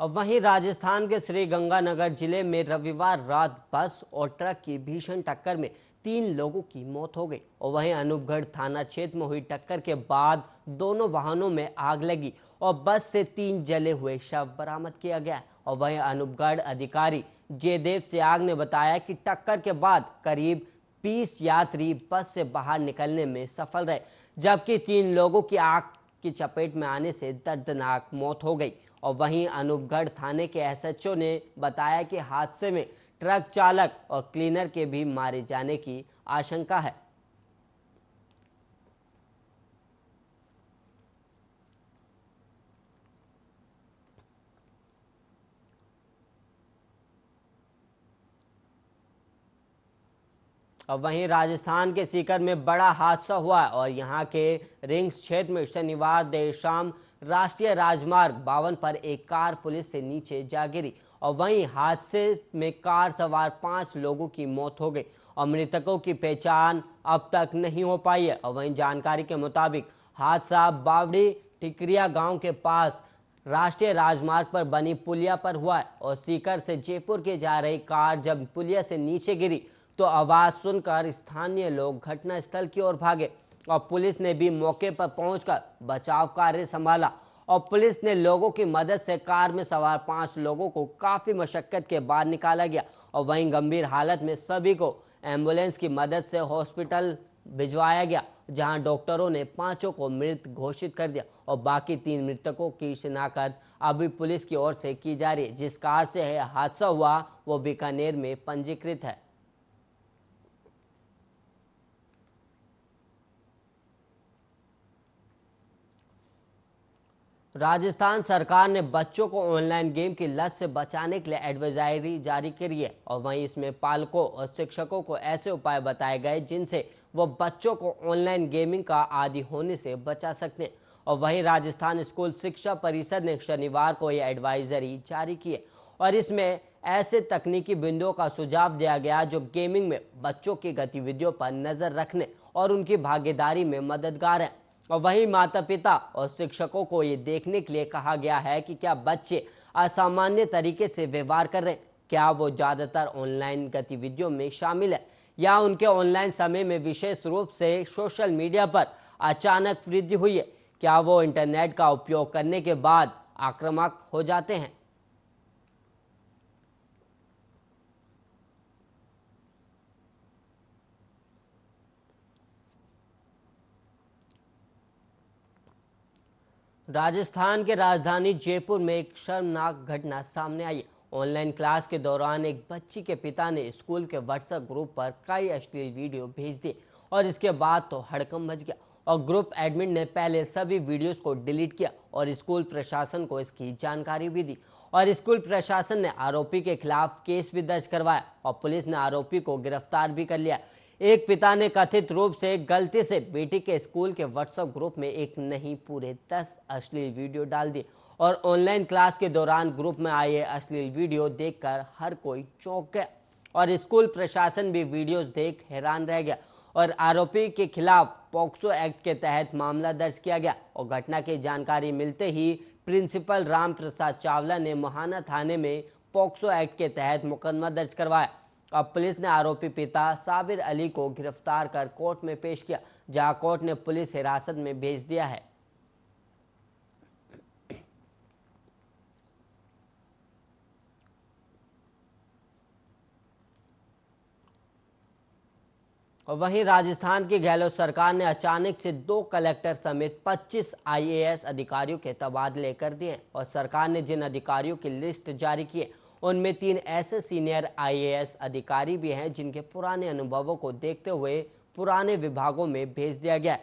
वहीं राजस्थान के श्री गंगानगर जिले में रविवार रात बस और ट्रक की भीषण टक्कर में तीन लोगों की मौत हो गई और वहीं अनूपगढ़ थाना क्षेत्र में हुई टक्कर के बाद दोनों वाहनों में आग लगी और बस से तीन जले हुए शव बरामद किया गया और वहीं अनूपगढ़ अधिकारी जयदेव सियाग ने बताया कि टक्कर के बाद करीब 20 यात्री बस से बाहर निकलने में सफल रहे जबकि तीन लोगों की आग की चपेट में आने से दर्दनाक मौत हो गई और वहीं अनूपगढ़ थाने के एसएचओ ने बताया कि हादसे में ट्रक चालक और क्लीनर के भी मारे जाने की आशंका है वहीं राजस्थान के सीकर में बड़ा हादसा हुआ और यहां के रिंग्स क्षेत्र में शनिवार देर शाम राष्ट्रीय राजमार्ग बावन पर एक कार पुलिस से नीचे जा गिरी और वहीं हादसे में कार सवार पांच लोगों की मौत हो गई और मृतकों की पहचान अब तक नहीं हो पाई है और वहीं जानकारी के मुताबिक हादसा बावड़ी टिकरिया गांव के पास राष्ट्रीय राजमार्ग पर बनी पुलिया पर हुआ है और सीकर से जयपुर के जा रही कार जब पुलिया से नीचे गिरी तो आवाज़ सुनकर स्थानीय लोग घटनास्थल की ओर भागे और पुलिस ने भी मौके पर पहुंचकर बचाव कार्य संभाला और पुलिस ने लोगों की मदद से कार में सवार पांच लोगों को काफ़ी मशक्कत के बाद निकाला गया और वहीं गंभीर हालत में सभी को एम्बुलेंस की मदद से हॉस्पिटल भिजवाया गया जहां डॉक्टरों ने पांचों को मृत घोषित कर दिया और बाकी तीन मृतकों की शिनाख्त अभी पुलिस की ओर से की जा रही है जिस कार से है हादसा हुआ वो बीकानेर में पंजीकृत है राजस्थान सरकार ने बच्चों को ऑनलाइन गेम की लत से बचाने के लिए एडवाइजरी जारी करी है और वहीं इसमें पालकों और शिक्षकों को ऐसे उपाय बताए गए जिनसे वो बच्चों को ऑनलाइन गेमिंग का आदि होने से बचा सकते हैं और वहीं राजस्थान स्कूल शिक्षा परिषद ने शनिवार को यह एडवाइजरी जारी की है और इसमें ऐसे तकनीकी बिंदुओं का सुझाव दिया गया जो गेमिंग में बच्चों की गतिविधियों पर नजर रखने और उनकी भागीदारी में मददगार है और वहीं माता पिता और शिक्षकों को ये देखने के लिए कहा गया है कि क्या बच्चे असामान्य तरीके से व्यवहार कर रहे हैं क्या वो ज़्यादातर ऑनलाइन गतिविधियों में शामिल है या उनके ऑनलाइन समय में विशेष रूप से सोशल मीडिया पर अचानक वृद्धि हुई है क्या वो इंटरनेट का उपयोग करने के बाद आक्रामक हो जाते हैं राजस्थान के राजधानी जयपुर में एक शर्मनाक घटना सामने आई ऑनलाइन क्लास के दौरान एक बच्ची के पिता ने स्कूल के व्हाट्सएप ग्रुप पर कई अश्लील वीडियो भेज दिए और इसके बाद तो हड़कम मच गया और ग्रुप एडमिन ने पहले सभी वीडियोस को डिलीट किया और स्कूल प्रशासन को इसकी जानकारी भी दी और स्कूल प्रशासन ने आरोपी के खिलाफ केस भी दर्ज करवाया और पुलिस ने आरोपी को गिरफ्तार भी कर लिया एक पिता ने कथित रूप से गलती से बेटी के स्कूल के व्हाट्सएप ग्रुप में एक नहीं पूरे दस अश्लील वीडियो डाल दिए और ऑनलाइन क्लास के दौरान ग्रुप में आए अश्लील वीडियो देखकर हर कोई चौंक गया और स्कूल प्रशासन भी वीडियोस देख हैरान रह गया और आरोपी के खिलाफ पॉक्सो एक्ट के तहत मामला दर्ज किया गया और घटना की जानकारी मिलते ही प्रिंसिपल राम प्रसाद चावला ने मोहाना थाने में पॉक्सो एक्ट के तहत मुकदमा दर्ज करवाया अब पुलिस ने आरोपी पिता साबिर अली को गिरफ्तार कर कोर्ट में पेश किया जहां कोर्ट ने पुलिस हिरासत में भेज दिया है और वहीं राजस्थान की गहलोत सरकार ने अचानक से दो कलेक्टर समेत 25 आईएएस अधिकारियों के तबादले कर दिए और सरकार ने जिन अधिकारियों की लिस्ट जारी की है उनमें तीन ऐसे सीनियर आईएएस अधिकारी भी हैं जिनके पुराने अनुभवों को देखते हुए पुराने विभागों में भेज दिया गया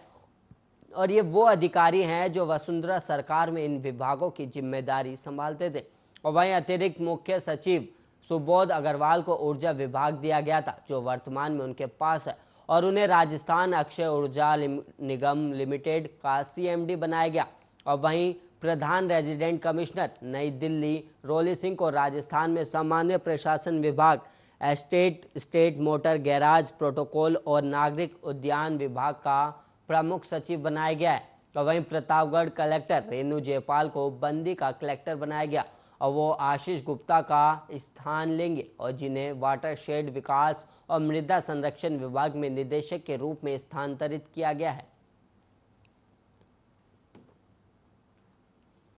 और ये वो अधिकारी हैं जो वसुंधरा सरकार में इन विभागों की जिम्मेदारी संभालते थे और वहीं अतिरिक्त मुख्य सचिव सुबोध अग्रवाल को ऊर्जा विभाग दिया गया था जो वर्तमान में उनके पास है और उन्हें राजस्थान अक्षय ऊर्जा निगम लिमिटेड का सीएमडी बनाया गया और वहीं प्रधान रेजिडेंट कमिश्नर नई दिल्ली रोली सिंह को राजस्थान में सामान्य प्रशासन विभाग estate state motor garage protocol और नागरिक उद्यान विभाग का प्रमुख सचिव बनाया गया है और वहीं प्रतापगढ़ कलेक्टर रेणु जयपाल को बंदी का कलेक्टर बनाया गया और वो आशीष गुप्ता का स्थान लेंगे और जिन्हें वाटर शेड विकास और मृदा संरक्षण विभाग में निदेशक के रूप में स्थानांतरित किया गया है